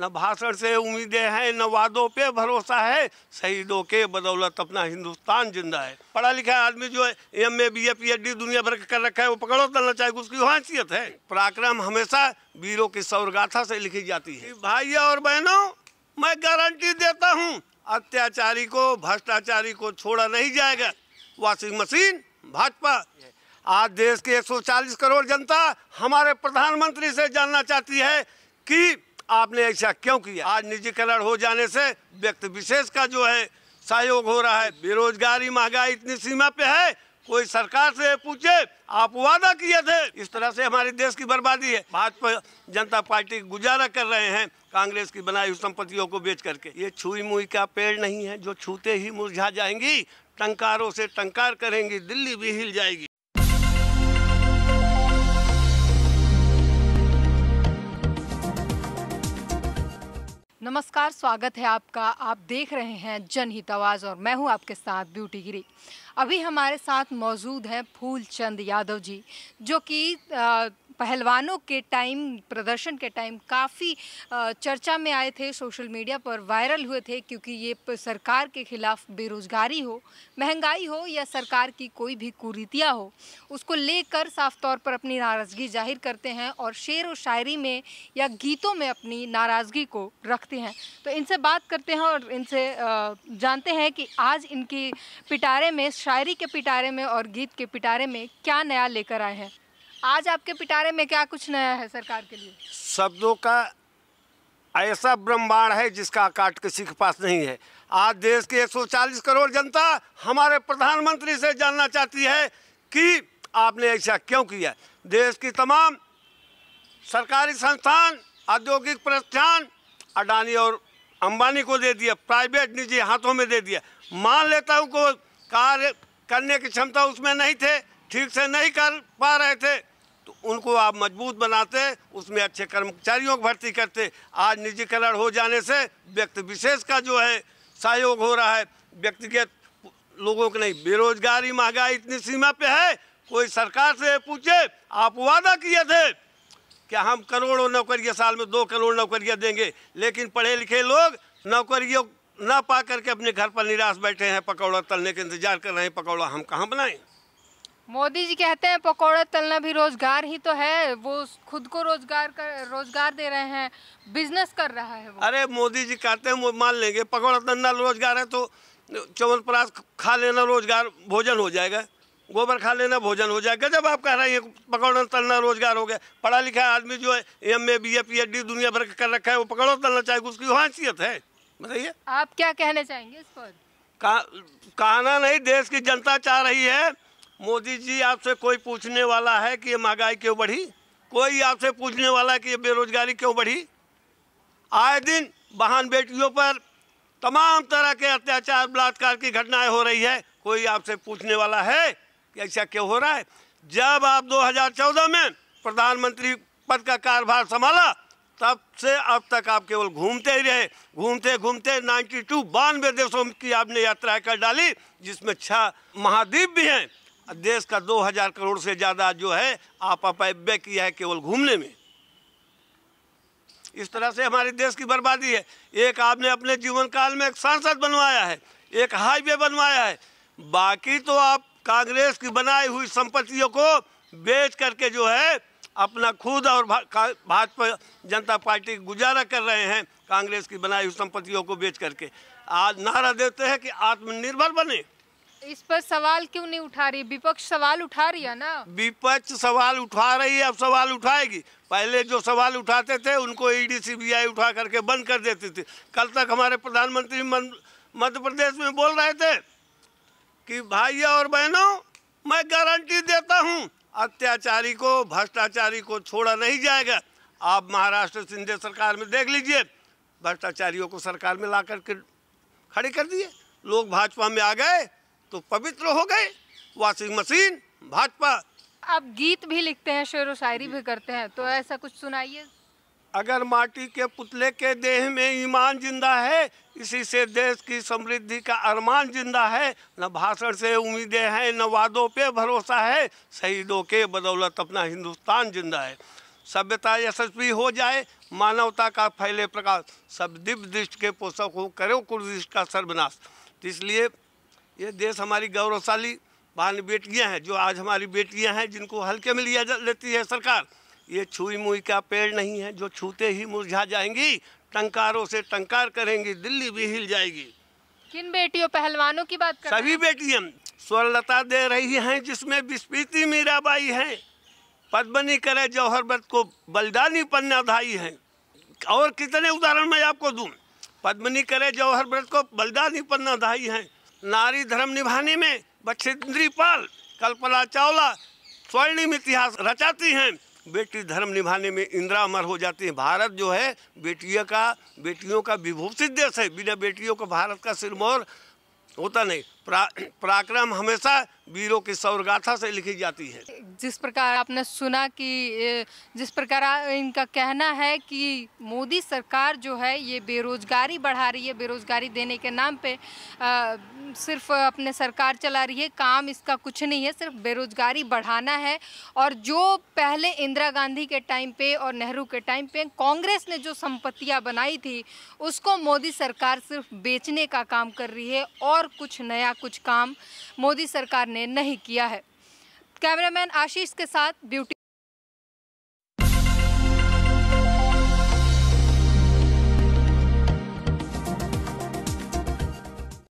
न भाषण से उम्मीदें हैं न वादों पे भरोसा है शहीदों के बदौलत अपना हिंदुस्तान जिंदा है पढ़ा लिखा आदमी जो M A B A P H D दुनिया भर कर रखा है वो पकड़ो तलना तो चाहिए उसकी हैसियत है पराक्रम हमेशा वीरों की सौरगाथा से लिखी जाती है भाई और बहनों मैं गारंटी देता हूँ अत्याचारी को भ्रष्टाचारी को छोड़ा नहीं जाएगा वॉशिंग मशीन भाजपा आज देश के 140 करोड़ जनता हमारे प्रधानमंत्री से जानना चाहती है कि आपने ऐसा क्यों किया आज निजीकरण हो जाने से व्यक्ति विशेष का जो है सहयोग हो रहा है बेरोजगारी महंगाई इतनी सीमा पे है कोई सरकार से पूछे आप वादा किए थे इस तरह से हमारे देश की बर्बादी है भाजपा जनता पार्टी गुजारा कर रहे हैं कांग्रेस की बनाई हुई संपत्तियों को बेच करके ये छुई मुई का पेड़ नहीं है जो छूते ही मुरझा जाएंगी टंकारों से टंकार करेंगी दिल्ली भी हिल जाएगी नमस्कार स्वागत है आपका आप देख रहे हैं जनहित आवाज़ और मैं हूं आपके साथ ब्यूटी गिरी अभी हमारे साथ मौजूद हैं फूल चंद यादव जी जो कि पहलवानों के टाइम प्रदर्शन के टाइम काफ़ी चर्चा में आए थे सोशल मीडिया पर वायरल हुए थे क्योंकि ये सरकार के खिलाफ बेरोज़गारी हो महंगाई हो या सरकार की कोई भी कुरीतियाँ हो उसको लेकर साफ तौर पर अपनी नाराज़गी जाहिर करते हैं और शेर व शायरी में या गीतों में अपनी नाराज़गी को रखते हैं तो इनसे बात करते हैं और इनसे जानते हैं कि आज इनकी पिटारे में शायरी के पिटारे में और गीत के पिटारे में क्या नया लेकर आए हैं आज आपके पिटारे में क्या कुछ नया है सरकार के लिए शब्दों का ऐसा ब्रह्मांड है जिसका काट किसी के पास नहीं है आज देश की 140 करोड़ जनता हमारे प्रधानमंत्री से जानना चाहती है कि आपने ऐसा क्यों किया देश की तमाम सरकारी संस्थान औद्योगिक प्रतिष्ठान अडानी और अंबानी को दे दिया प्राइवेट निजी हाथों में दे दिया मान लेता हूँ को कार्य करने की क्षमता उसमें नहीं थे ठीक से नहीं कर पा रहे थे तो उनको आप मजबूत बनाते उसमें अच्छे कर्मचारियों की भर्ती करते आज निजीकरण हो जाने से व्यक्ति विशेष का जो है सहयोग हो रहा है व्यक्तिगत लोगों के नहीं बेरोजगारी महंगाई इतनी सीमा पे है कोई सरकार से पूछे आप वादा किए थे कि हम करोड़ों नौकरियाँ साल में दो करोड़ नौकरियाँ देंगे लेकिन पढ़े लिखे लोग नौकरियों ना पा करके अपने घर पर निराश बैठे हैं पकौड़ा तलने का इंतजार कर रहे हैं पकौड़ा हम कहाँ बनाएं मोदी जी कहते हैं पकौड़ा तलना भी रोजगार ही तो है वो खुद को रोजगार कर रोजगार दे रहे हैं बिजनेस कर रहा है वो। अरे मोदी जी कहते हैं मान लेंगे पकौड़ा तलना रोजगार है तो चवन प्रास खा लेना रोजगार भोजन हो जाएगा गोबर खा लेना भोजन हो जाएगा जब आप कह रहे हैं पकौड़ा तलना रोजगार हो गया पढ़ा लिखा आदमी जो है M A B A P H D दुनिया भर कर रखा है वो पकौड़ा तलना चाहेगा तो उसकी हैसियत है बताइए आप क्या कहना चाहेंगे इस पर कहना नहीं देश की जनता चाह रही है मोदी जी आपसे कोई पूछने वाला है कि ये महंगाई क्यों बढ़ी कोई आपसे पूछने वाला है कि ये बेरोजगारी क्यों बढ़ी आए दिन बहन बेटियों पर तमाम तरह के अत्याचार बलात्कार की घटनाएं हो रही है कोई आपसे पूछने वाला है कि ऐसा क्यों हो रहा है जब आप 2014 में प्रधानमंत्री पद का कारभार संभाला तब से अब तक आप केवल घूमते ही रहे घूमते घूमते 92 टू बानवे देशों की आपने यात्राएं कर डाली जिसमें छह महाद्वीप भी हैं देश का 2000 करोड़ से ज़्यादा जो है आप अपव्य किया है केवल घूमने में इस तरह से हमारे देश की बर्बादी है एक आपने अपने जीवन काल में एक सांसद बनवाया है एक हाईवे बनवाया है बाकी तो आप कांग्रेस की बनाई हुई संपत्तियों को बेच करके जो है अपना खुद और भाजपा जनता पार्टी गुजारा कर रहे हैं कांग्रेस की बनाई हुई संपत्तियों को बेच करके आज नारा देते हैं कि आत्मनिर्भर बने इस पर सवाल क्यों नहीं उठा रही विपक्ष सवाल उठा रही है ना विपक्ष सवाल उठा रही है अब सवाल उठाएगी पहले जो सवाल उठाते थे उनको ईडी e सीबीआई उठा करके बंद कर देती थी कल तक हमारे प्रधानमंत्री मध्य प्रदेश में बोल रहे थे कि भाई और बहनों मैं गारंटी देता हूँ अत्याचारी को भ्रष्टाचारी को छोड़ा नहीं जाएगा आप महाराष्ट्र सिंधे सरकार में देख लीजिए भ्रष्टाचारियों को सरकार में ला करके खड़े कर दिए लोग भाजपा में आ गए तो पवित्र हो गए वॉशिंग मशीन भाजपा आप गीत भी लिखते हैं शेर शायरी भी करते हैं तो ऐसा कुछ सुनाइए अगर माटी के पुतले के देह में ईमान जिंदा है इसी से देश की समृद्धि का अरमान जिंदा है न भाषण से उम्मीदें हैं न वादों पे भरोसा है शहीदों के बदौलत अपना हिंदुस्तान जिंदा है सभ्यता यशस्वी हो जाए मानवता का फैले प्रकाश सब दिव्य दृष्टि के पोषक हो करो कुरुदृष्ट का सर्वनाश इसलिए ये देश हमारी गौरवशाली बाल बेटियाँ हैं जो आज हमारी बेटियाँ हैं जिनको हल्के में लिया लेती है सरकार ये छुई मुई का पेड़ नहीं है जो छूते ही मुरझा जाएंगी टंकारों से टंकार करेंगी दिल्ली भी हिल जाएगी किन बेटियों पहलवानों की बात कर सभी बेटियां स्वर्णता दे रही हैं जिसमें विस्पीति मीराबाई हैं पद्मनी करे जौहर भट्ट को बलिदानी पन्नाधाई हैं और कितने उदाहरण मैं आपको दूं पद्मनी करे जौहर भट्ट को बलिदानी पन्नाधाई हैं नारी धर्म निभाने में बछेंद्री पाल कल्पना चावला स्वर्णिम इतिहास रचाती हैं बेटी धर्म निभाने में इंदिरा अमर हो जाती है भारत जो है बेटियों का बेटियों का विभूषित देश है बिना बेटियों का भारत का सिरमौर होता नहीं प्रा, पराक्रम हमेशा वीरों की सौरगाथा से लिखी जाती है जिस प्रकार आपने सुना कि जिस प्रकार इनका कहना है कि मोदी सरकार जो है ये बेरोजगारी बढ़ा रही है बेरोजगारी देने के नाम पे आ, सिर्फ अपने सरकार चला रही है काम इसका कुछ नहीं है सिर्फ बेरोजगारी बढ़ाना है और जो पहले इंदिरा गांधी के टाइम पे और नेहरू के टाइम पे कांग्रेस ने जो संपत्तियां बनाई थी उसको मोदी सरकार सिर्फ बेचने का काम कर रही है और कुछ नया कुछ काम मोदी सरकार ने नहीं किया है कैमरामैन आशीष के साथ ब्यूटी